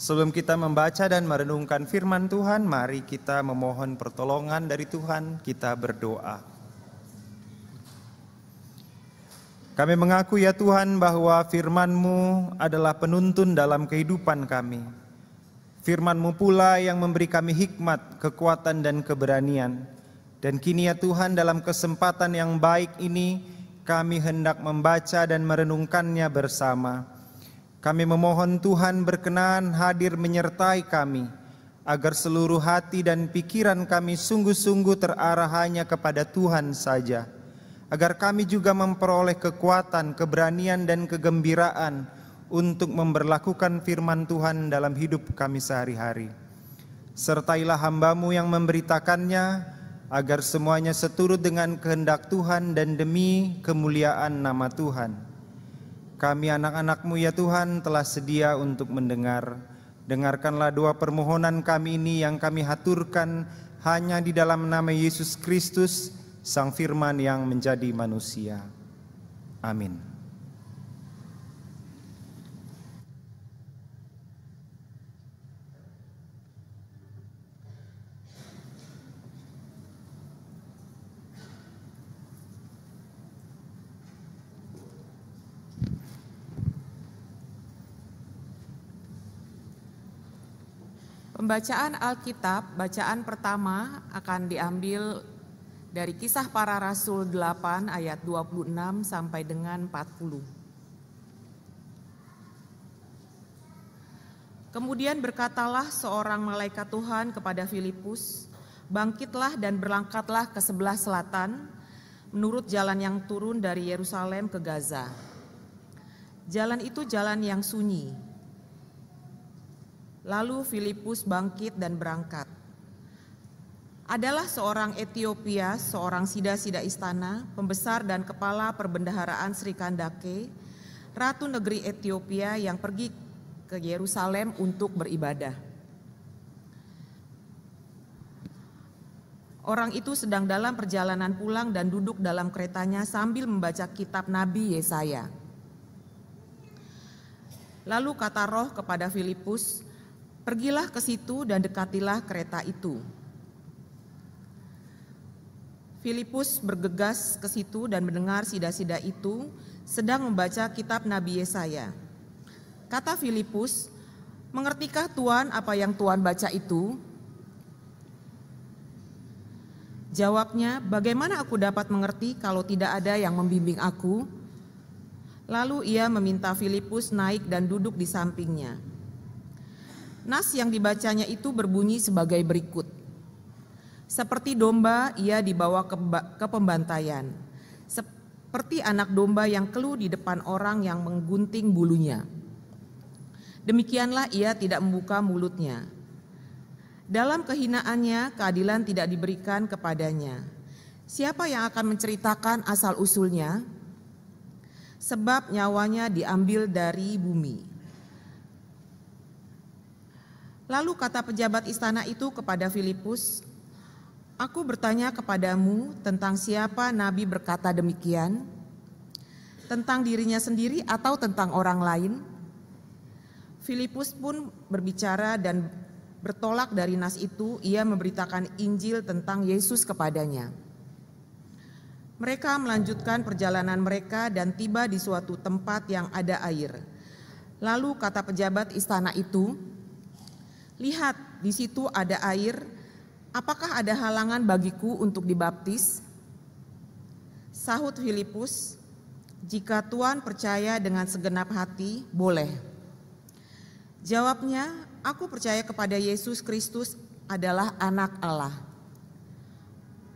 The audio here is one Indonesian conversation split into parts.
Sebelum kita membaca dan merenungkan firman Tuhan, mari kita memohon pertolongan dari Tuhan, kita berdoa. Kami mengaku ya Tuhan bahwa firman-Mu adalah penuntun dalam kehidupan kami. Firman-Mu pula yang memberi kami hikmat, kekuatan, dan keberanian. Dan kini ya Tuhan dalam kesempatan yang baik ini, kami hendak membaca dan merenungkannya bersama. Bersama kami memohon Tuhan berkenan hadir menyertai kami, agar seluruh hati dan pikiran kami sungguh-sungguh terarah hanya kepada Tuhan saja. Agar kami juga memperoleh kekuatan, keberanian, dan kegembiraan untuk memberlakukan firman Tuhan dalam hidup kami sehari-hari. Sertailah hambamu yang memberitakannya, agar semuanya seturut dengan kehendak Tuhan dan demi kemuliaan nama Tuhan. Kami anak-anakmu ya Tuhan telah sedia untuk mendengar. Dengarkanlah doa permohonan kami ini yang kami haturkan hanya di dalam nama Yesus Kristus, Sang Firman yang menjadi manusia. Amin. Pembacaan Alkitab, bacaan pertama akan diambil dari kisah para rasul 8 ayat 26 sampai dengan 40. Kemudian berkatalah seorang malaikat Tuhan kepada Filipus, Bangkitlah dan berangkatlah ke sebelah selatan, menurut jalan yang turun dari Yerusalem ke Gaza. Jalan itu jalan yang sunyi, Lalu Filipus bangkit dan berangkat. Adalah seorang Ethiopia, seorang sida-sida istana, pembesar dan kepala perbendaharaan Sri Kandake, ratu negeri Ethiopia yang pergi ke Yerusalem untuk beribadah. Orang itu sedang dalam perjalanan pulang dan duduk dalam keretanya sambil membaca kitab Nabi Yesaya. Lalu kata roh kepada Filipus, Pergilah ke situ dan dekatilah kereta itu. Filipus bergegas ke situ dan mendengar sida-sida itu sedang membaca kitab Nabi Yesaya. Kata Filipus, "Mengertikah Tuan apa yang Tuan baca itu?" Jawabnya, "Bagaimana aku dapat mengerti kalau tidak ada yang membimbing aku?" Lalu ia meminta Filipus naik dan duduk di sampingnya. Nas yang dibacanya itu berbunyi sebagai berikut. Seperti domba ia dibawa ke, ke pembantaian. Seperti anak domba yang keluh di depan orang yang menggunting bulunya. Demikianlah ia tidak membuka mulutnya. Dalam kehinaannya keadilan tidak diberikan kepadanya. Siapa yang akan menceritakan asal usulnya? Sebab nyawanya diambil dari bumi. Lalu kata pejabat istana itu kepada Filipus, Aku bertanya kepadamu tentang siapa Nabi berkata demikian, tentang dirinya sendiri atau tentang orang lain. Filipus pun berbicara dan bertolak dari nas itu, ia memberitakan Injil tentang Yesus kepadanya. Mereka melanjutkan perjalanan mereka dan tiba di suatu tempat yang ada air. Lalu kata pejabat istana itu, Lihat, di situ ada air. Apakah ada halangan bagiku untuk dibaptis? Sahut Filipus, jika Tuhan percaya dengan segenap hati, boleh. Jawabnya, aku percaya kepada Yesus Kristus adalah anak Allah.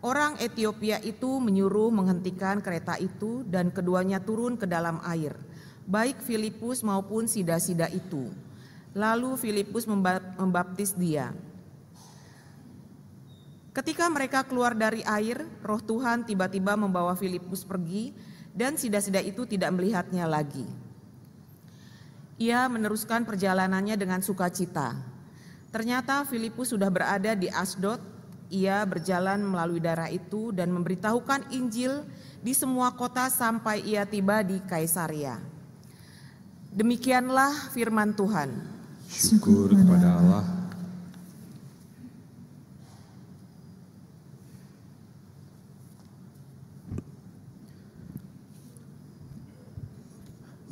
Orang Ethiopia itu menyuruh menghentikan kereta itu dan keduanya turun ke dalam air, baik Filipus maupun sida-sida itu. Lalu Filipus membaptis dia. Ketika mereka keluar dari air, roh Tuhan tiba-tiba membawa Filipus pergi dan sida-sida itu tidak melihatnya lagi. Ia meneruskan perjalanannya dengan sukacita. Ternyata Filipus sudah berada di Asdod, ia berjalan melalui darah itu dan memberitahukan Injil di semua kota sampai ia tiba di Kaisaria. Demikianlah firman Tuhan. Syukur kepada Allah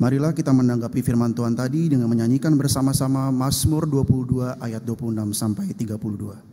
Marilah kita menanggapi firman Tuhan tadi dengan menyanyikan bersama-sama Mazmur 22 ayat 26 sampai 32.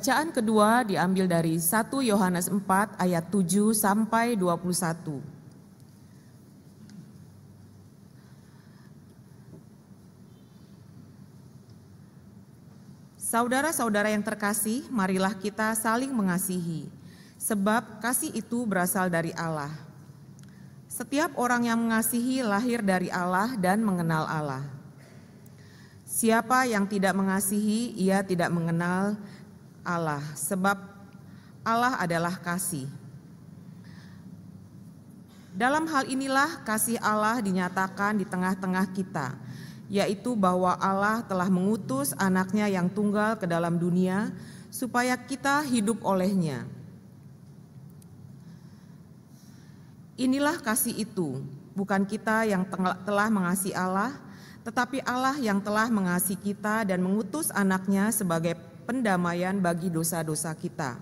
Bacaan kedua diambil dari 1 Yohanes 4 ayat 7 sampai 21. Saudara-saudara yang terkasih, marilah kita saling mengasihi, sebab kasih itu berasal dari Allah. Setiap orang yang mengasihi lahir dari Allah dan mengenal Allah. Siapa yang tidak mengasihi, ia tidak mengenal Allah, sebab Allah adalah kasih. Dalam hal inilah kasih Allah dinyatakan di tengah-tengah kita, yaitu bahwa Allah telah mengutus anaknya yang tunggal ke dalam dunia supaya kita hidup olehnya. Inilah kasih itu, bukan kita yang telah mengasihi Allah, tetapi Allah yang telah mengasihi kita dan mengutus anaknya sebagai pendamaian bagi dosa-dosa kita.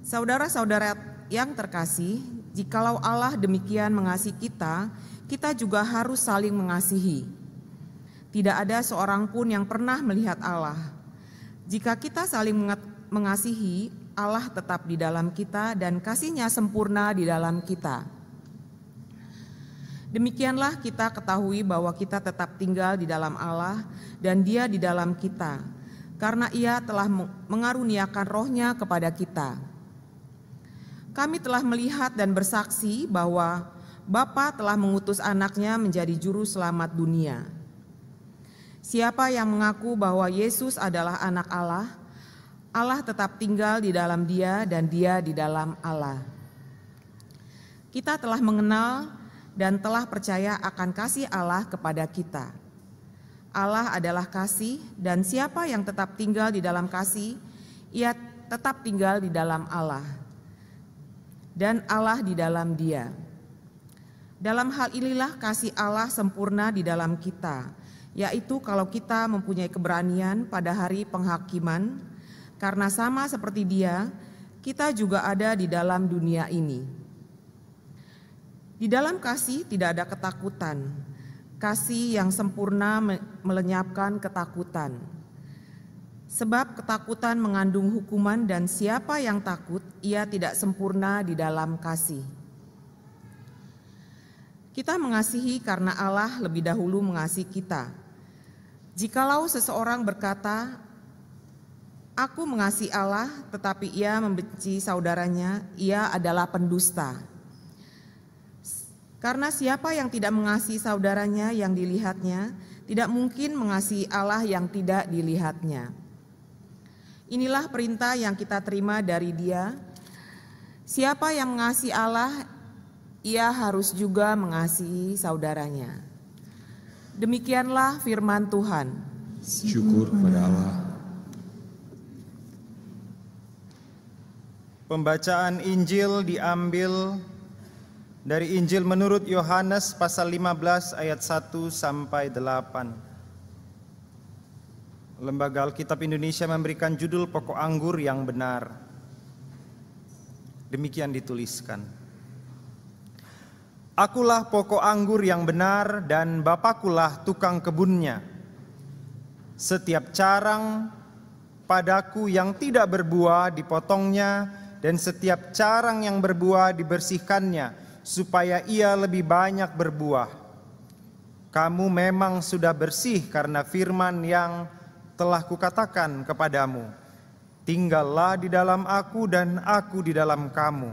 Saudara-saudara yang terkasih, jikalau Allah demikian mengasihi kita, kita juga harus saling mengasihi. Tidak ada seorang pun yang pernah melihat Allah. Jika kita saling mengasihi, Allah tetap di dalam kita dan kasihnya sempurna di dalam kita. Demikianlah kita ketahui bahwa kita tetap tinggal di dalam Allah dan Dia di dalam kita, karena Ia telah mengaruniakan rohnya kepada kita. Kami telah melihat dan bersaksi bahwa Bapa telah mengutus anaknya menjadi juru selamat dunia. Siapa yang mengaku bahwa Yesus adalah anak Allah, Allah tetap tinggal di dalam dia dan dia di dalam Allah. Kita telah mengenal dan telah percaya akan kasih Allah kepada kita. Allah adalah kasih, dan siapa yang tetap tinggal di dalam kasih, ia tetap tinggal di dalam Allah, dan Allah di dalam Dia. Dalam hal inilah kasih Allah sempurna di dalam kita, yaitu kalau kita mempunyai keberanian pada hari penghakiman, karena sama seperti Dia, kita juga ada di dalam dunia ini. Di dalam kasih tidak ada ketakutan. Kasih yang sempurna melenyapkan ketakutan. Sebab ketakutan mengandung hukuman dan siapa yang takut, ia tidak sempurna di dalam kasih. Kita mengasihi karena Allah lebih dahulu mengasihi kita. Jikalau seseorang berkata, Aku mengasihi Allah, tetapi ia membenci saudaranya, ia adalah pendusta. Karena siapa yang tidak mengasihi saudaranya yang dilihatnya, tidak mungkin mengasihi Allah yang tidak dilihatnya. Inilah perintah yang kita terima dari Dia. Siapa yang mengasihi Allah, ia harus juga mengasihi saudaranya. Demikianlah firman Tuhan. Syukur pada Allah. Pembacaan Injil diambil dari Injil menurut Yohanes pasal 15 ayat 1 sampai 8. Lembaga Alkitab Indonesia memberikan judul pokok anggur yang benar. Demikian dituliskan. Akulah pokok anggur yang benar dan Bapakulah tukang kebunnya. Setiap carang padaku yang tidak berbuah dipotongnya dan setiap carang yang berbuah dibersihkannya supaya ia lebih banyak berbuah. Kamu memang sudah bersih karena firman yang telah kukatakan kepadamu. Tinggallah di dalam aku dan aku di dalam kamu.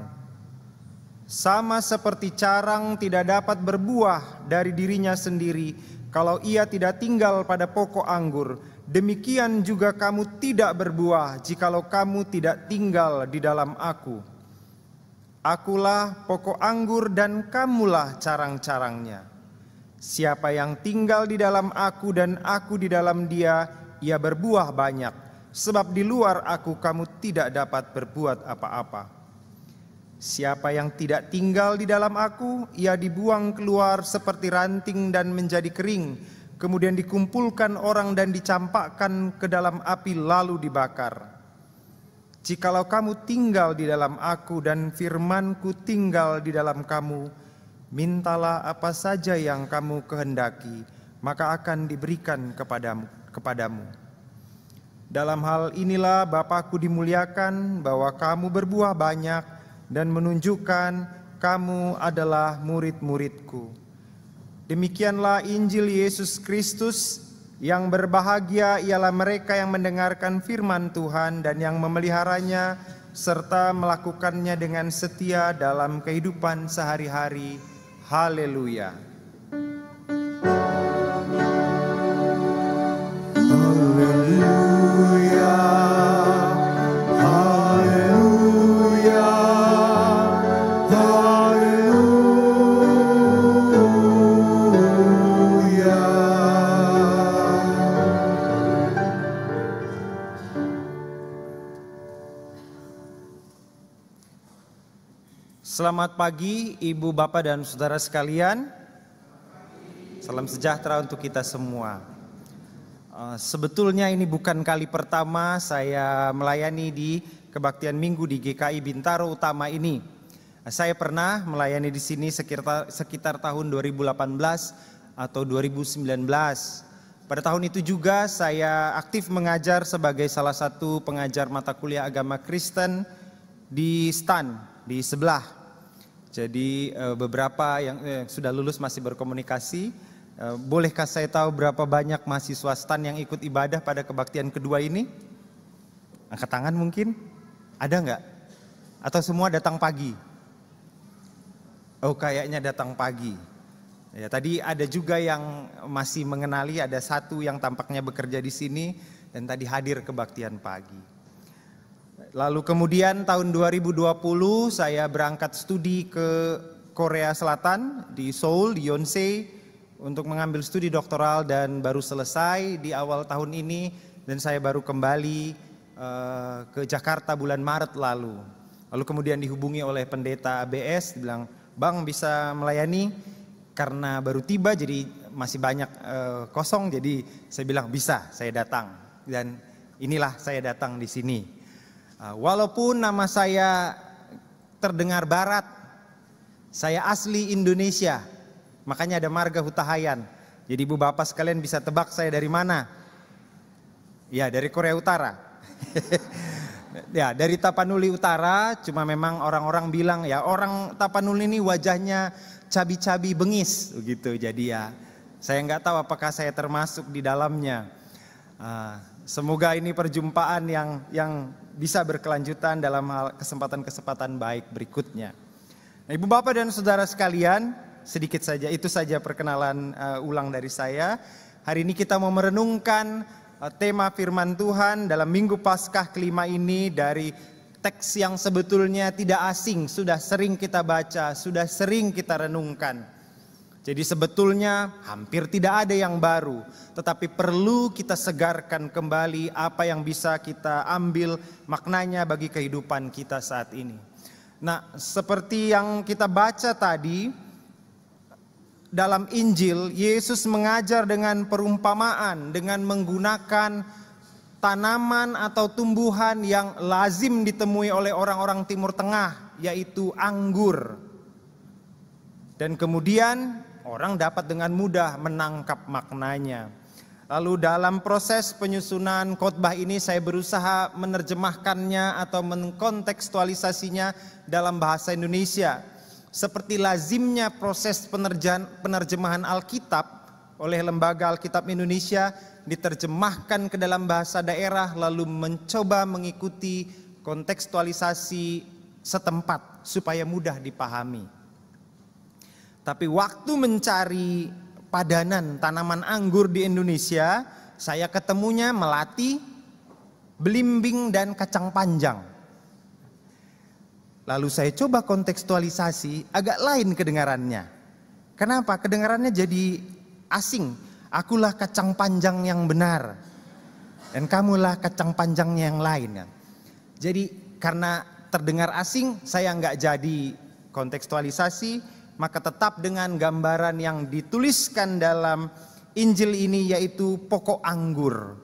Sama seperti carang tidak dapat berbuah dari dirinya sendiri kalau ia tidak tinggal pada pokok anggur, demikian juga kamu tidak berbuah jikalau kamu tidak tinggal di dalam aku.' Akulah pokok anggur dan kamulah carang-carangnya. Siapa yang tinggal di dalam aku dan aku di dalam dia, ia berbuah banyak, sebab di luar aku kamu tidak dapat berbuat apa-apa. Siapa yang tidak tinggal di dalam aku, ia dibuang keluar seperti ranting dan menjadi kering, kemudian dikumpulkan orang dan dicampakkan ke dalam api lalu dibakar.' Jikalau kamu tinggal di dalam aku dan firmanku tinggal di dalam kamu, mintalah apa saja yang kamu kehendaki, maka akan diberikan kepadamu. kepadamu. Dalam hal inilah Bapakku dimuliakan bahwa kamu berbuah banyak dan menunjukkan kamu adalah murid-muridku. Demikianlah Injil Yesus Kristus yang berbahagia ialah mereka yang mendengarkan firman Tuhan dan yang memeliharanya serta melakukannya dengan setia dalam kehidupan sehari-hari. Haleluya! Selamat pagi Ibu, Bapak dan Saudara sekalian. Salam sejahtera untuk kita semua. Eh, sebetulnya ini bukan kali pertama saya melayani di kebaktian minggu di GKI Bintaro Utama ini. Saya pernah melayani di sini sekitar, sekitar tahun 2018 atau 2019. Pada tahun itu juga saya aktif mengajar sebagai salah satu pengajar mata kuliah agama Kristen di STAN di sebelah. Jadi eh, beberapa eh, yang sudah lulus masih berkomunikasi. Eh, bolehkah saya tahu berapa banyak mahasiswa STAN yang ikut ibadah pada kebaktian kedua ini? Angkat tangan mungkin? Ada nggak? Atau semua datang pagi? Oh kayaknya datang pagi. Ya, tadi ada juga yang masih mengenali, ada satu yang tampaknya bekerja di sini dan tadi hadir kebaktian pagi. Lalu kemudian tahun 2020 saya berangkat studi ke Korea Selatan di Seoul, di Yonsei untuk mengambil studi doktoral dan baru selesai di awal tahun ini dan saya baru kembali uh, ke Jakarta bulan Maret lalu. Lalu kemudian dihubungi oleh pendeta ABS bilang, "Bang bisa melayani?" Karena baru tiba jadi masih banyak uh, kosong jadi saya bilang bisa, saya datang. Dan inilah saya datang di sini. Ah, walaupun nama saya terdengar barat, saya asli Indonesia. Makanya ada marga Hutahayan. Jadi ibu bapak sekalian bisa tebak saya dari mana? Ya dari Korea Utara. ya dari Tapanuli Utara, cuma memang orang-orang bilang ya orang Tapanuli ini wajahnya cabi-cabi bengis begitu. Jadi ya saya nggak tahu apakah saya termasuk di dalamnya. Uh, semoga ini perjumpaan yang yang bisa berkelanjutan dalam hal kesempatan-kesempatan baik berikutnya. Nah, Ibu Bapak dan Saudara sekalian, sedikit saja itu saja perkenalan uh, ulang dari saya. Hari ini kita mau merenungkan uh, tema firman Tuhan dalam Minggu Paskah kelima ini dari teks yang sebetulnya tidak asing, sudah sering kita baca, sudah sering kita renungkan. Jadi sebetulnya hampir tidak ada yang baru, tetapi perlu kita segarkan kembali apa yang bisa kita ambil maknanya bagi kehidupan kita saat ini. Nah, seperti yang kita baca tadi dalam Injil, Yesus mengajar dengan perumpamaan, dengan menggunakan tanaman atau tumbuhan yang lazim ditemui oleh orang-orang Timur Tengah, yaitu anggur. Dan kemudian orang dapat dengan mudah menangkap maknanya. Lalu dalam proses penyusunan khotbah ini saya berusaha menerjemahkannya atau mengkontekstualisasinya dalam bahasa Indonesia. Seperti lazimnya proses penerjemahan Alkitab oleh Lembaga Alkitab Indonesia diterjemahkan ke dalam bahasa daerah lalu mencoba mengikuti kontekstualisasi setempat supaya mudah dipahami. Tapi waktu mencari padanan tanaman anggur di Indonesia, saya ketemunya melati, belimbing dan kacang panjang. Lalu saya coba kontekstualisasi, agak lain kedengarannya. Kenapa? Kedengarannya jadi asing. Akulah kacang panjang yang benar. Dan kamulah kacang panjang yang lain. Jadi karena terdengar asing, saya nggak jadi kontekstualisasi, maka tetap dengan gambaran yang dituliskan dalam Injil ini yaitu pokok anggur.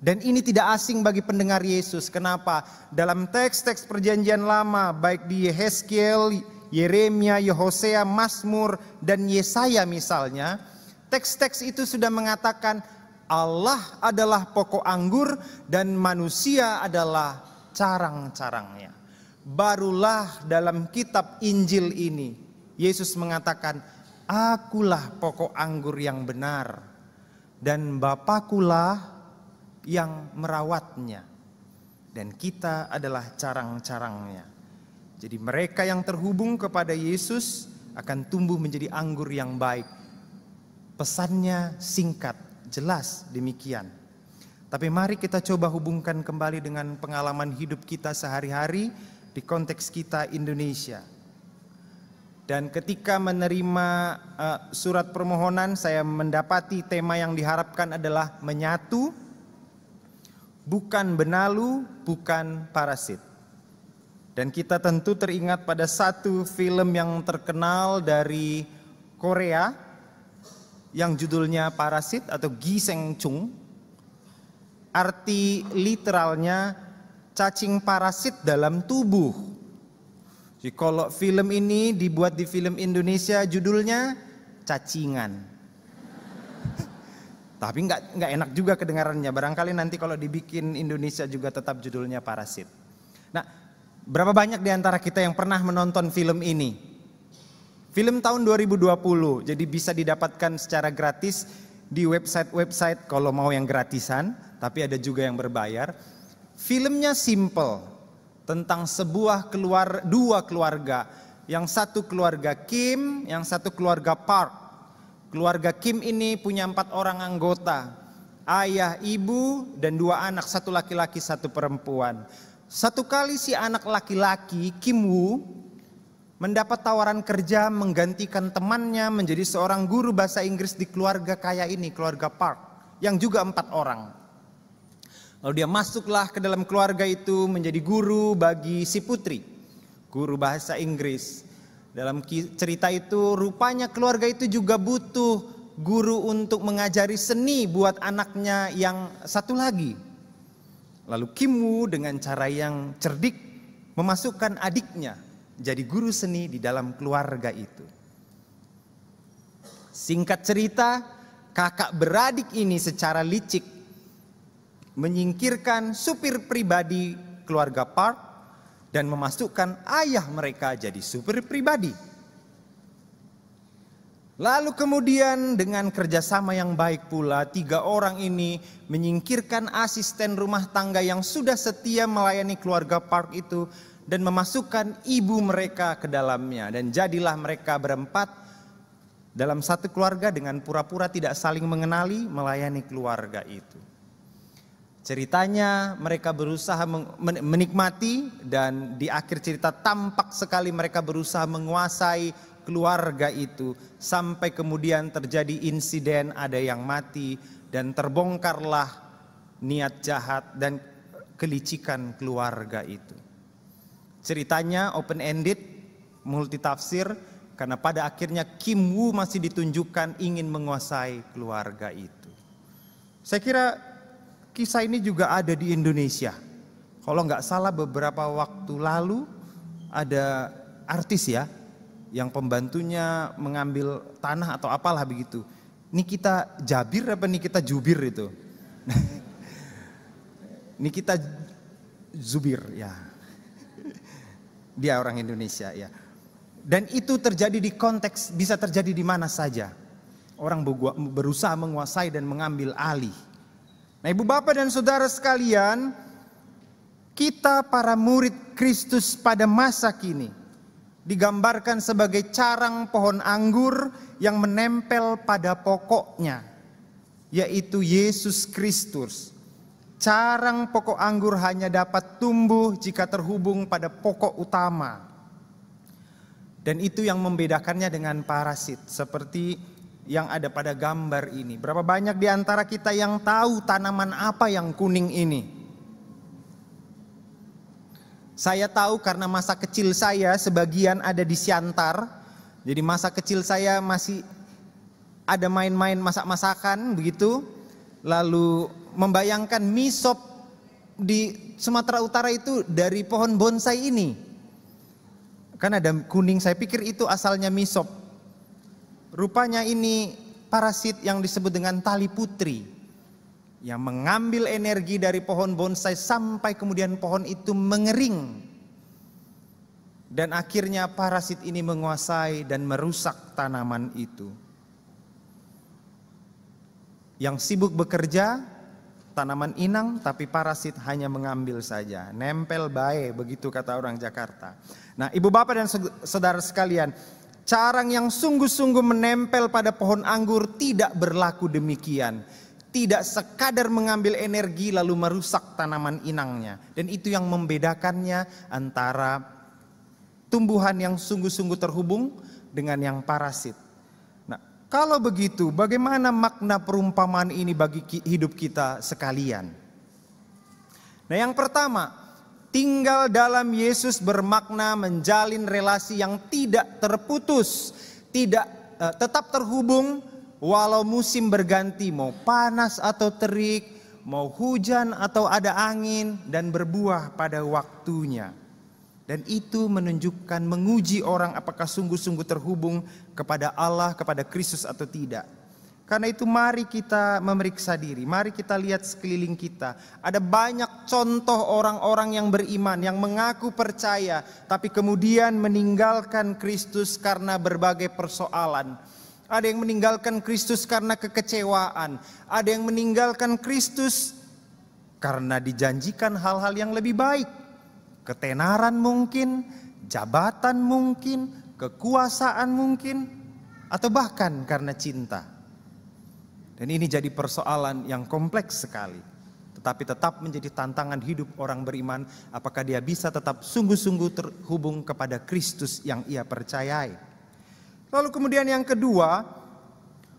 Dan ini tidak asing bagi pendengar Yesus. Kenapa? Dalam teks-teks perjanjian lama baik di Yehezkiel, Yeremia, Yehosea, Masmur, dan Yesaya misalnya, teks-teks itu sudah mengatakan Allah adalah pokok anggur dan manusia adalah carang-carangnya. Barulah dalam kitab Injil ini Yesus mengatakan, "Akulah pokok anggur yang benar dan Bapakulah yang merawatnya dan kita adalah carang-carangnya." Jadi mereka yang terhubung kepada Yesus akan tumbuh menjadi anggur yang baik. Pesannya singkat, jelas demikian. Tapi mari kita coba hubungkan kembali dengan pengalaman hidup kita sehari-hari di konteks kita Indonesia. Dan ketika menerima uh, surat permohonan, saya mendapati tema yang diharapkan adalah menyatu, bukan benalu, bukan parasit. Dan kita tentu teringat pada satu film yang terkenal dari Korea yang judulnya Parasit atau Gi Seng Chung. Arti literalnya cacing parasit dalam tubuh jadi kalau film ini dibuat di film Indonesia judulnya cacingan. Tapi nggak nggak enak juga kedengarannya. Barangkali nanti kalau dibikin Indonesia juga tetap judulnya Parasit. Nah, berapa banyak di antara kita yang pernah menonton film ini? Film tahun 2020, jadi bisa didapatkan secara gratis di website-website kalau mau yang gratisan, tapi ada juga yang berbayar. Filmnya simple, tentang sebuah keluar dua keluarga. Yang satu keluarga Kim, yang satu keluarga Park. Keluarga Kim ini punya empat orang anggota. Ayah, ibu, dan dua anak, satu laki-laki, satu perempuan. Satu kali si anak laki-laki, Kim Woo, mendapat tawaran kerja menggantikan temannya menjadi seorang guru bahasa Inggris di keluarga kaya ini, keluarga Park, yang juga empat orang. Lalu dia masuklah ke dalam keluarga itu menjadi guru bagi si putri, guru bahasa Inggris. Dalam cerita itu rupanya keluarga itu juga butuh guru untuk mengajari seni buat anaknya yang satu lagi. Lalu Kim Kimu dengan cara yang cerdik memasukkan adiknya jadi guru seni di dalam keluarga itu. Singkat cerita, kakak beradik ini secara licik menyingkirkan supir pribadi keluarga Park dan memasukkan ayah mereka jadi supir pribadi. Lalu kemudian dengan kerjasama yang baik pula, tiga orang ini menyingkirkan asisten rumah tangga yang sudah setia melayani keluarga Park itu dan memasukkan ibu mereka ke dalamnya. Dan jadilah mereka berempat dalam satu keluarga dengan pura-pura tidak saling mengenali melayani keluarga itu. Ceritanya mereka berusaha menikmati dan di akhir cerita tampak sekali mereka berusaha menguasai keluarga itu sampai kemudian terjadi insiden ada yang mati dan terbongkarlah niat jahat dan kelicikan keluarga itu. Ceritanya open ended, multitafsir karena pada akhirnya Kim Woo masih ditunjukkan ingin menguasai keluarga itu. Saya kira Kisah ini juga ada di Indonesia. Kalau nggak salah beberapa waktu lalu ada artis ya yang pembantunya mengambil tanah atau apalah begitu. Ini kita Jabir apa kita Jubir itu? Ini kita Zubir ya. Dia orang Indonesia ya. Dan itu terjadi di konteks bisa terjadi di mana saja. Orang berusaha menguasai dan mengambil alih Nah ibu bapak dan saudara sekalian, kita para murid Kristus pada masa kini digambarkan sebagai carang pohon anggur yang menempel pada pokoknya, yaitu Yesus Kristus. Carang pokok anggur hanya dapat tumbuh jika terhubung pada pokok utama. Dan itu yang membedakannya dengan parasit, seperti yang ada pada gambar ini. Berapa banyak di antara kita yang tahu tanaman apa yang kuning ini? Saya tahu karena masa kecil saya sebagian ada di Siantar. Jadi masa kecil saya masih ada main-main masak-masakan begitu. Lalu membayangkan misop di Sumatera Utara itu dari pohon bonsai ini. Kan ada kuning, saya pikir itu asalnya misop. Rupanya ini parasit yang disebut dengan tali putri yang mengambil energi dari pohon bonsai sampai kemudian pohon itu mengering dan akhirnya parasit ini menguasai dan merusak tanaman itu. Yang sibuk bekerja tanaman inang tapi parasit hanya mengambil saja. Nempel baik begitu kata orang Jakarta. Nah, Ibu Bapak dan saudara sekalian, Carang yang sungguh-sungguh menempel pada pohon anggur tidak berlaku demikian. Tidak sekadar mengambil energi lalu merusak tanaman inangnya. Dan itu yang membedakannya antara tumbuhan yang sungguh-sungguh terhubung dengan yang parasit. Nah, kalau begitu bagaimana makna perumpamaan ini bagi hidup kita sekalian? Nah, yang pertama, Tinggal dalam Yesus bermakna menjalin relasi yang tidak terputus, tidak eh, tetap terhubung walau musim berganti, mau panas atau terik, mau hujan atau ada angin dan berbuah pada waktunya. Dan itu menunjukkan menguji orang apakah sungguh-sungguh terhubung kepada Allah, kepada Kristus atau tidak. Karena itu mari kita memeriksa diri, mari kita lihat sekeliling kita. Ada banyak contoh orang-orang yang beriman, yang mengaku percaya, tapi kemudian meninggalkan Kristus karena berbagai persoalan. Ada yang meninggalkan Kristus karena kekecewaan, ada yang meninggalkan Kristus karena dijanjikan hal-hal yang lebih baik. Ketenaran mungkin, jabatan mungkin, kekuasaan mungkin, atau bahkan karena cinta. Dan ini jadi persoalan yang kompleks sekali. Tetapi tetap menjadi tantangan hidup orang beriman apakah dia bisa tetap sungguh-sungguh terhubung kepada Kristus yang ia percayai. Lalu kemudian yang kedua,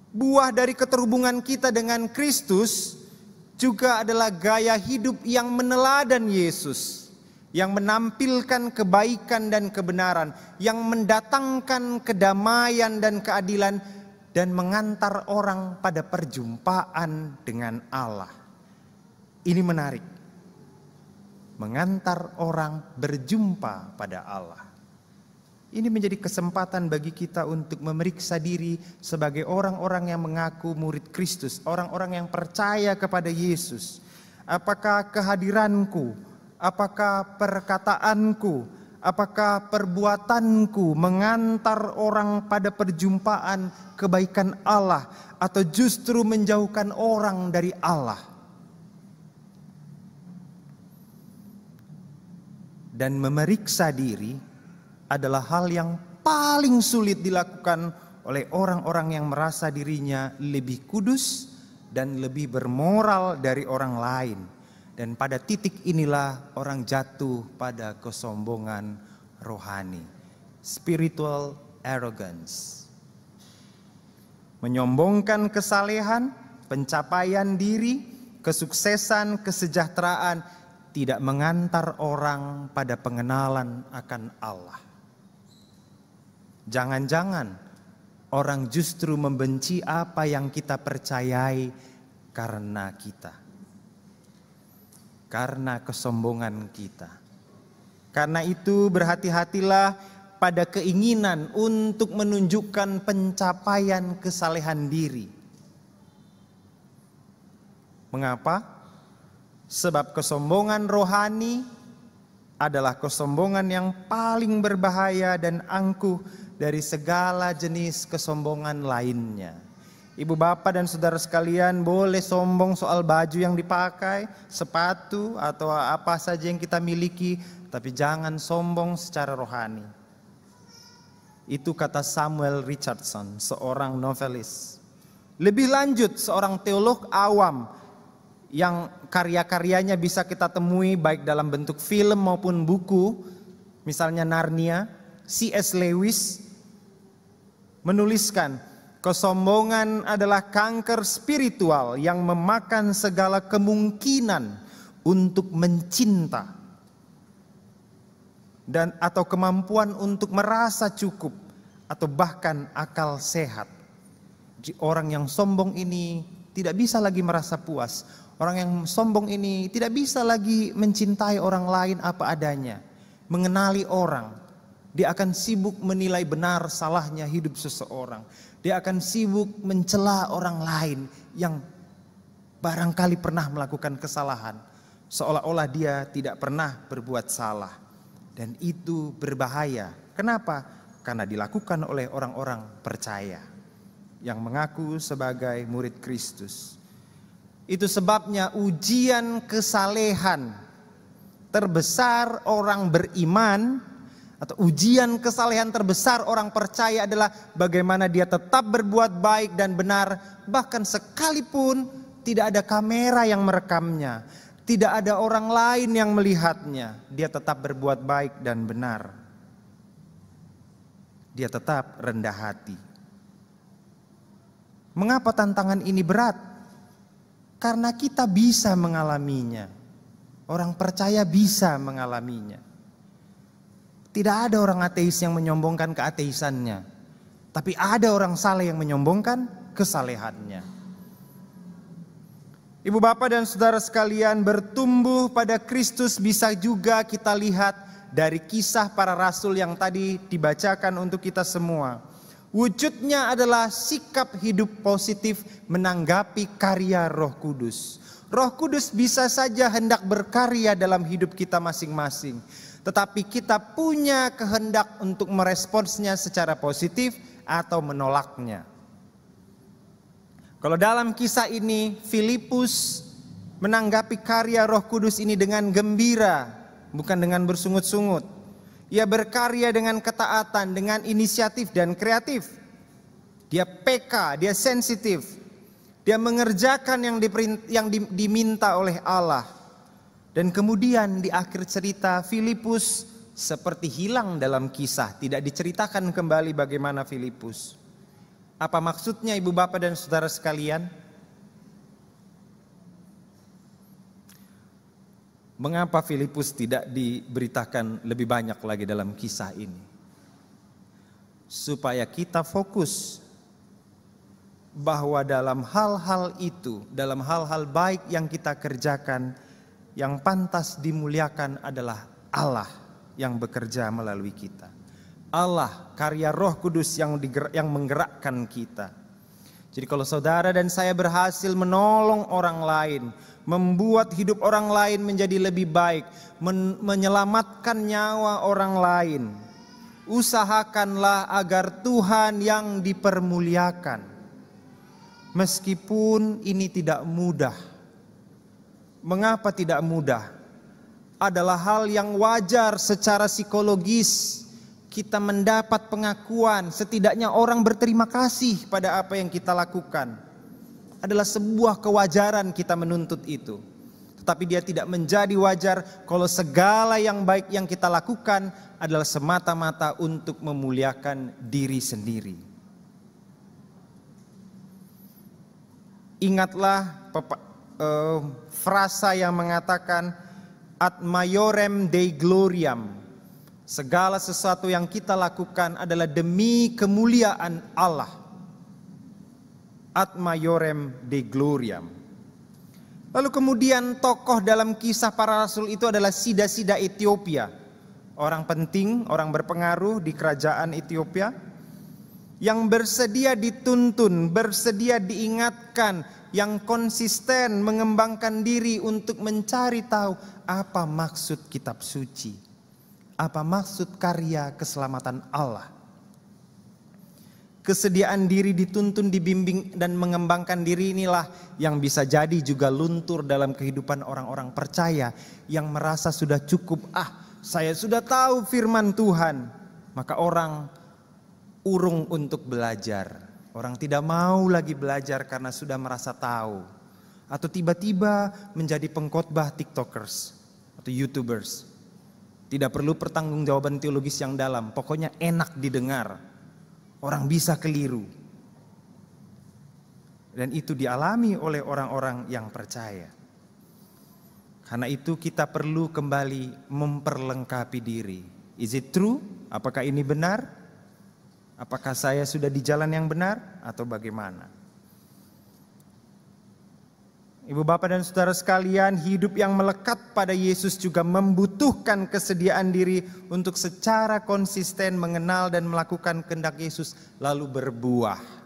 buah dari keterhubungan kita dengan Kristus juga adalah gaya hidup yang meneladan Yesus, yang menampilkan kebaikan dan kebenaran, yang mendatangkan kedamaian dan keadilan dan mengantar orang pada perjumpaan dengan Allah. Ini menarik. Mengantar orang berjumpa pada Allah. Ini menjadi kesempatan bagi kita untuk memeriksa diri sebagai orang-orang yang mengaku murid Kristus, orang-orang yang percaya kepada Yesus. Apakah kehadiranku, apakah perkataanku, apakah perbuatanku mengantar orang pada perjumpaan kebaikan Allah atau justru menjauhkan orang dari Allah? Dan memeriksa diri adalah hal yang paling sulit dilakukan oleh orang-orang yang merasa dirinya lebih kudus dan lebih bermoral dari orang lain. Dan pada titik inilah orang jatuh pada kesombongan rohani. Spiritual arrogance. Menyombongkan kesalehan, pencapaian diri, kesuksesan, kesejahteraan tidak mengantar orang pada pengenalan akan Allah. Jangan-jangan orang justru membenci apa yang kita percayai karena kita karena kesombongan kita. Karena itu berhati-hatilah pada keinginan untuk menunjukkan pencapaian kesalehan diri. Mengapa? Sebab kesombongan rohani adalah kesombongan yang paling berbahaya dan angkuh dari segala jenis kesombongan lainnya. Ibu bapak dan saudara sekalian boleh sombong soal baju yang dipakai, sepatu atau apa saja yang kita miliki, tapi jangan sombong secara rohani. Itu kata Samuel Richardson, seorang novelis. Lebih lanjut, seorang teolog awam yang karya-karyanya bisa kita temui baik dalam bentuk film maupun buku, misalnya Narnia, C.S. Lewis menuliskan Kesombongan adalah kanker spiritual yang memakan segala kemungkinan untuk mencinta dan atau kemampuan untuk merasa cukup atau bahkan akal sehat. Orang yang sombong ini tidak bisa lagi merasa puas. Orang yang sombong ini tidak bisa lagi mencintai orang lain apa adanya, mengenali orang. Dia akan sibuk menilai benar salahnya hidup seseorang dia akan sibuk mencela orang lain yang barangkali pernah melakukan kesalahan. Seolah-olah dia tidak pernah berbuat salah. Dan itu berbahaya. Kenapa? Karena dilakukan oleh orang-orang percaya. Yang mengaku sebagai murid Kristus. Itu sebabnya ujian kesalehan terbesar orang beriman atau ujian kesalehan terbesar orang percaya adalah bagaimana dia tetap berbuat baik dan benar bahkan sekalipun tidak ada kamera yang merekamnya, tidak ada orang lain yang melihatnya, dia tetap berbuat baik dan benar. Dia tetap rendah hati. Mengapa tantangan ini berat? Karena kita bisa mengalaminya. Orang percaya bisa mengalaminya. Tidak ada orang ateis yang menyombongkan keateisannya. Tapi ada orang saleh yang menyombongkan kesalehannya. Ibu bapak dan saudara sekalian bertumbuh pada Kristus bisa juga kita lihat dari kisah para rasul yang tadi dibacakan untuk kita semua. Wujudnya adalah sikap hidup positif menanggapi karya Roh Kudus. Roh Kudus bisa saja hendak berkarya dalam hidup kita masing-masing. Tetapi kita punya kehendak untuk meresponsnya secara positif atau menolaknya. Kalau dalam kisah ini Filipus menanggapi karya Roh Kudus ini dengan gembira, bukan dengan bersungut-sungut. Ia berkarya dengan ketaatan, dengan inisiatif dan kreatif. Dia peka, dia sensitif. Dia mengerjakan yang, yang diminta oleh Allah. Dan kemudian di akhir cerita Filipus seperti hilang dalam kisah, tidak diceritakan kembali bagaimana Filipus. Apa maksudnya Ibu Bapak dan Saudara sekalian? Mengapa Filipus tidak diberitakan lebih banyak lagi dalam kisah ini? Supaya kita fokus bahwa dalam hal-hal itu, dalam hal-hal baik yang kita kerjakan, yang pantas dimuliakan adalah Allah yang bekerja melalui kita. Allah karya Roh Kudus yang diger- yang menggerakkan kita. Jadi kalau saudara dan saya berhasil menolong orang lain, membuat hidup orang lain menjadi lebih baik, men menyelamatkan nyawa orang lain, usahakanlah agar Tuhan yang dipermuliakan. Meskipun ini tidak mudah, mengapa tidak mudah adalah hal yang wajar secara psikologis. Kita mendapat pengakuan, setidaknya orang berterima kasih pada apa yang kita lakukan. Adalah sebuah kewajaran kita menuntut itu. Tetapi dia tidak menjadi wajar kalau segala yang baik yang kita lakukan adalah semata-mata untuk memuliakan diri sendiri. Ingatlah uh, frasa yang mengatakan ad maiorem dei gloriam. Segala sesuatu yang kita lakukan adalah demi kemuliaan Allah. Ad maiorem dei gloriam. Lalu kemudian tokoh dalam kisah para rasul itu adalah sida-sida Ethiopia. Orang penting, orang berpengaruh di kerajaan Ethiopia yang bersedia dituntun, bersedia diingatkan, yang konsisten mengembangkan diri untuk mencari tahu apa maksud kitab suci, apa maksud karya keselamatan Allah. Kesediaan diri dituntun, dibimbing, dan mengembangkan diri inilah yang bisa jadi juga luntur dalam kehidupan orang-orang percaya yang merasa sudah cukup. Ah, saya sudah tahu firman Tuhan, maka orang urung untuk belajar. Orang tidak mau lagi belajar karena sudah merasa tahu. Atau tiba-tiba menjadi pengkhotbah tiktokers atau youtubers. Tidak perlu pertanggungjawaban teologis yang dalam, pokoknya enak didengar. Orang bisa keliru. Dan itu dialami oleh orang-orang yang percaya. Karena itu kita perlu kembali memperlengkapi diri. Is it true? Apakah ini benar? Apakah saya sudah di jalan yang benar atau bagaimana? Ibu bapak dan saudara sekalian, hidup yang melekat pada Yesus juga membutuhkan kesediaan diri untuk secara konsisten mengenal dan melakukan kehendak Yesus lalu berbuah.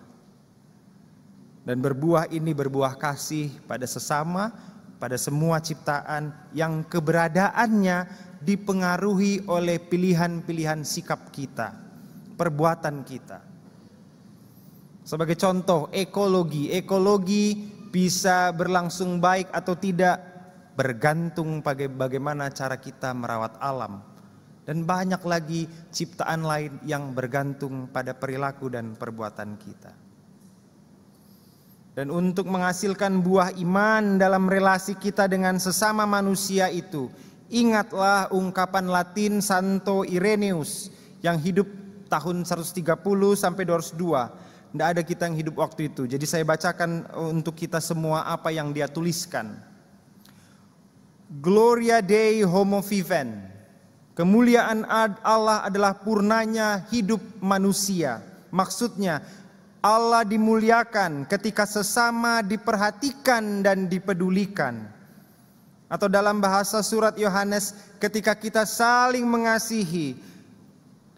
Dan berbuah ini berbuah kasih pada sesama, pada semua ciptaan yang keberadaannya dipengaruhi oleh pilihan-pilihan sikap kita perbuatan kita. Sebagai contoh, ekologi. Ekologi bisa berlangsung baik atau tidak bergantung pada bagaimana cara kita merawat alam. Dan banyak lagi ciptaan lain yang bergantung pada perilaku dan perbuatan kita. Dan untuk menghasilkan buah iman dalam relasi kita dengan sesama manusia itu, ingatlah ungkapan Latin Santo Ireneus yang hidup tahun 130 sampai 202. Tidak ada kita yang hidup waktu itu. Jadi saya bacakan eh, untuk kita semua apa yang dia tuliskan. Gloria Dei Homo Viven. Kemuliaan Allah adalah purnanya hidup manusia. Maksudnya Allah dimuliakan ketika sesama diperhatikan dan dipedulikan. Atau dalam bahasa surat Yohanes ketika kita saling mengasihi,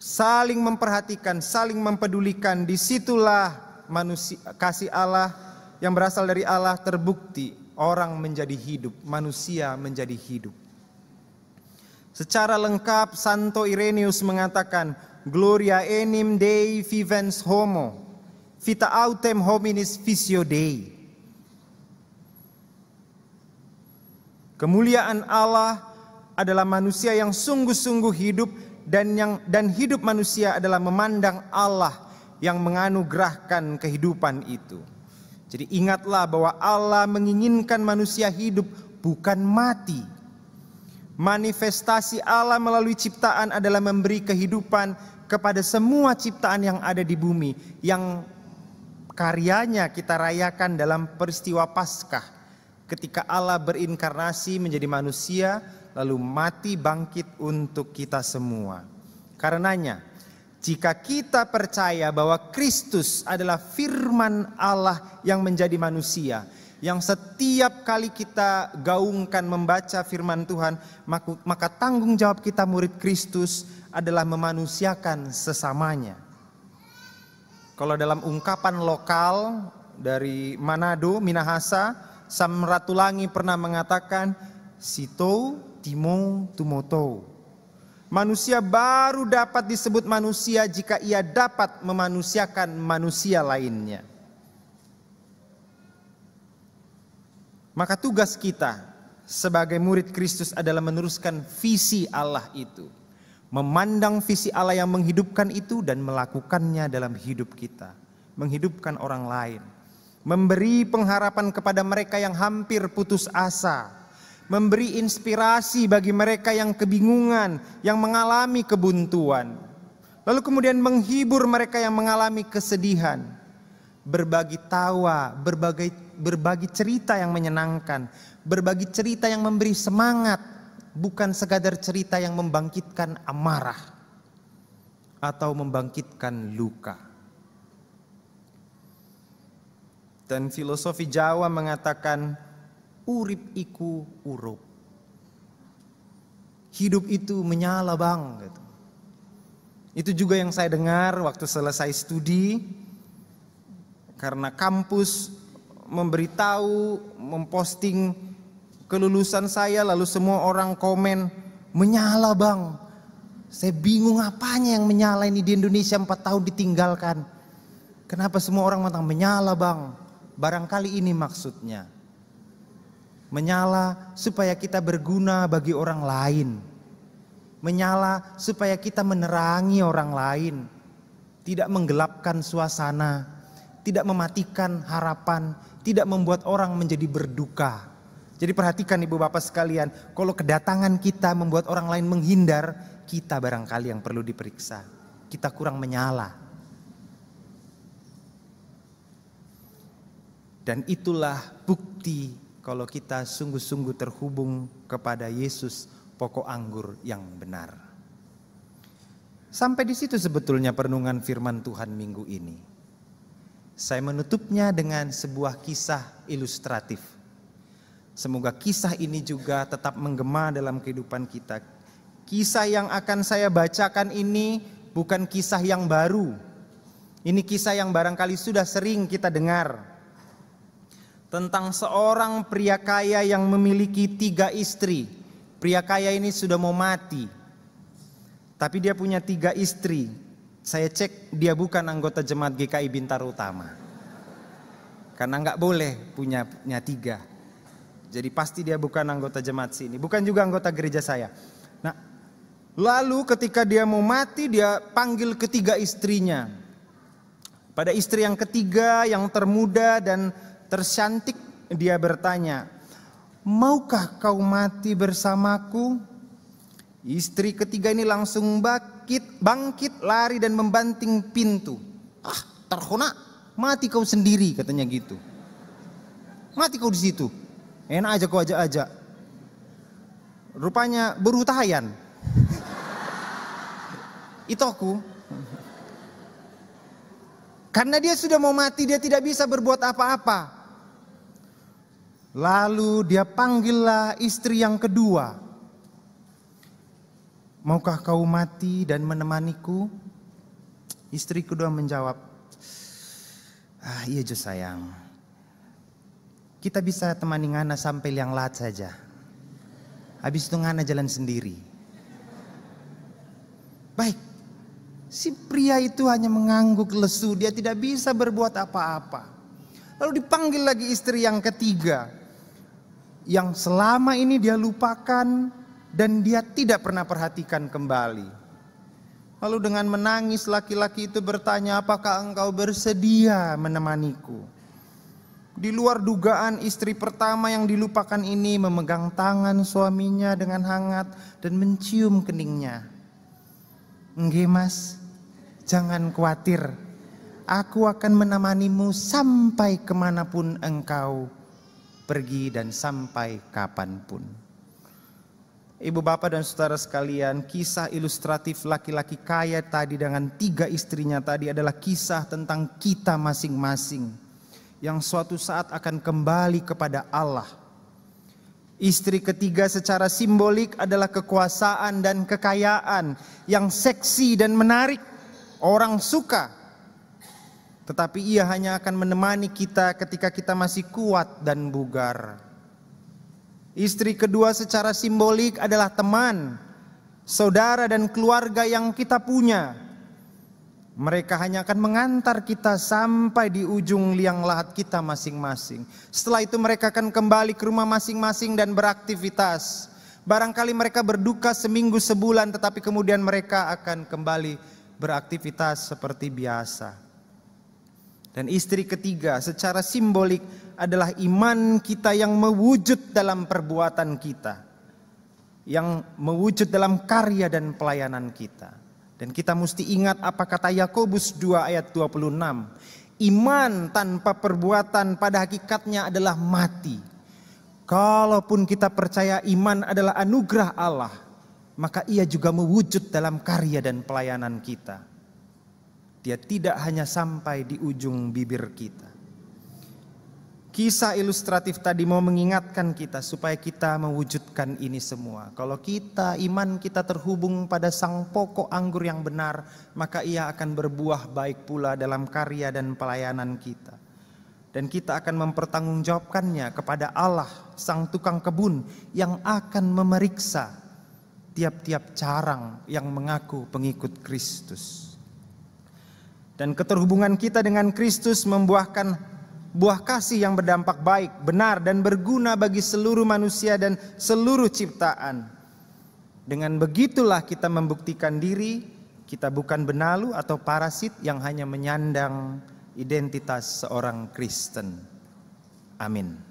saling memperhatikan, saling mempedulikan, disitulah manusia, kasih Allah yang berasal dari Allah terbukti. Orang menjadi hidup, manusia menjadi hidup. Secara lengkap, Santo Irenius mengatakan, Gloria enim Dei vivens homo, vita autem hominis visio Dei. Kemuliaan Allah adalah manusia yang sungguh-sungguh hidup dan yang dan hidup manusia adalah memandang Allah yang menganugerahkan kehidupan itu. Jadi ingatlah bahwa Allah menginginkan manusia hidup bukan mati. Manifestasi Allah melalui ciptaan adalah memberi kehidupan kepada semua ciptaan yang ada di bumi yang karyanya kita rayakan dalam peristiwa Paskah ketika Allah berinkarnasi menjadi manusia lalu mati bangkit untuk kita semua. Karenanya, jika kita percaya bahwa Kristus adalah firman Allah yang menjadi manusia, yang setiap kali kita gaungkan membaca firman Tuhan, maka tanggung jawab kita murid Kristus adalah memanusiakan sesamanya. Kalau dalam ungkapan lokal dari Manado, Minahasa, Samratulangi pernah mengatakan, Sito Timon Tumoto. Manusia baru dapat disebut manusia jika ia dapat memanusiakan manusia lainnya. Maka tugas kita sebagai murid Kristus adalah meneruskan visi Allah itu. Memandang visi Allah yang menghidupkan itu dan melakukannya dalam hidup kita. Menghidupkan orang lain memberi pengharapan kepada mereka yang hampir putus asa, memberi inspirasi bagi mereka yang kebingungan, yang mengalami kebuntuan. Lalu kemudian menghibur mereka yang mengalami kesedihan. Berbagi tawa, berbagi, berbagi cerita yang menyenangkan, berbagi cerita yang memberi semangat, bukan sekadar cerita yang membangkitkan amarah atau membangkitkan luka. Dan filosofi Jawa mengatakan, urip iku urup. Hidup itu menyala bang. Gitu. Itu juga yang saya dengar waktu selesai studi. Karena kampus memberitahu, memposting kelulusan saya lalu semua orang komen menyala bang. Saya bingung apanya yang menyala ini di Indonesia 4 tahun ditinggalkan. Kenapa semua orang matang menyala bang? Barangkali ini maksudnya menyala supaya kita berguna bagi orang lain, menyala supaya kita menerangi orang lain, tidak menggelapkan suasana, tidak mematikan harapan, tidak membuat orang menjadi berduka. Jadi perhatikan ibu bapak sekalian, kalau kedatangan kita membuat orang lain menghindar, kita barangkali yang perlu diperiksa. Kita kurang menyala. Dan itulah bukti kalau kita sungguh-sungguh terhubung kepada Yesus, pokok anggur yang benar. Sampai di situ sebetulnya perenungan firman Tuhan minggu ini. Saya menutupnya dengan sebuah kisah ilustratif. Semoga kisah ini juga tetap menggema dalam kehidupan kita. Kisah yang akan saya bacakan ini bukan kisah yang baru. Ini kisah yang barangkali sudah sering kita dengar tentang seorang pria kaya yang memiliki tiga istri. Pria kaya ini sudah mau mati, tapi dia punya tiga istri. Saya cek dia bukan anggota jemaat GKI Bintaro Utama. Karena nggak boleh punya, punya tiga. Jadi pasti dia bukan anggota jemaat sini, bukan juga anggota gereja saya. Nah, lalu ketika dia mau mati dia panggil ketiga istrinya. Pada istri yang ketiga, yang termuda dan tersantik dia bertanya, "Maukah kau mati bersamaku?" Istri ketiga ini langsung bangkit, bangkit lari dan membanting pintu. "Ah, terkena mati kau sendiri," katanya gitu. "Mati kau di situ." Enak aja kau ajak aja Rupanya berhutayan. Itu aku. Karena dia sudah mau mati, dia tidak bisa berbuat apa-apa. Lalu dia panggillah istri yang kedua. Maukah kau mati dan menemaniku? Istri kedua menjawab, Ah, iya Jo sayang. Kita bisa temani Ngana sampai liang lahat saja. Habis itu Ngana jalan sendiri. Baik. Si pria itu hanya mengangguk lesu, dia tidak bisa berbuat apa-apa. Lalu dipanggil lagi istri yang ketiga yang selama ini dia lupakan dan dia tidak pernah perhatikan kembali. Lalu dengan menangis laki-laki itu bertanya, "Apakah engkau bersedia menemaniku?" Di luar dugaan istri pertama yang dilupakan ini memegang tangan suaminya dengan hangat dan mencium keningnya. Enggak mas, jangan khawatir. Aku akan menemanimu sampai kemanapun engkau pergi dan sampai kapanpun. Ibu bapak dan saudara sekalian, kisah ilustratif laki-laki kaya tadi dengan tiga istrinya tadi adalah kisah tentang kita masing-masing. Yang suatu saat akan kembali kepada Allah. Istri ketiga secara simbolik adalah kekuasaan dan kekayaan yang seksi dan menarik. Orang suka tetapi ia hanya akan menemani kita ketika kita masih kuat dan bugar. Istri kedua secara simbolik adalah teman, saudara dan keluarga yang kita punya. Mereka hanya akan mengantar kita sampai di ujung liang lahat kita masing-masing. Setelah itu mereka akan kembali ke rumah masing-masing dan beraktivitas. Barangkali mereka berduka seminggu sebulan tetapi kemudian mereka akan kembali beraktivitas seperti biasa. Dan istri ketiga secara simbolik adalah iman kita yang mewujud dalam perbuatan kita. Yang mewujud dalam karya dan pelayanan kita. Dan kita mesti ingat apa kata Yakobus 2 ayat 26. Iman tanpa perbuatan pada hakikatnya adalah mati. Kalaupun kita percaya iman adalah anugerah Allah, maka ia juga mewujud dalam karya dan pelayanan kita. Dia tidak hanya sampai di ujung bibir kita. Kisah ilustratif tadi mau mengingatkan kita supaya kita mewujudkan ini semua. Kalau kita iman kita terhubung pada sang pokok anggur yang benar, maka ia akan berbuah baik pula dalam karya dan pelayanan kita. Dan kita akan mempertanggungjawabkannya kepada Allah, sang tukang kebun yang akan memeriksa tiap-tiap carang yang mengaku pengikut Kristus dan keterhubungan kita dengan Kristus membuahkan buah kasih yang berdampak baik, benar dan berguna bagi seluruh manusia dan seluruh ciptaan. Dengan begitulah kita membuktikan diri kita bukan benalu atau parasit yang hanya menyandang identitas seorang Kristen. Amin.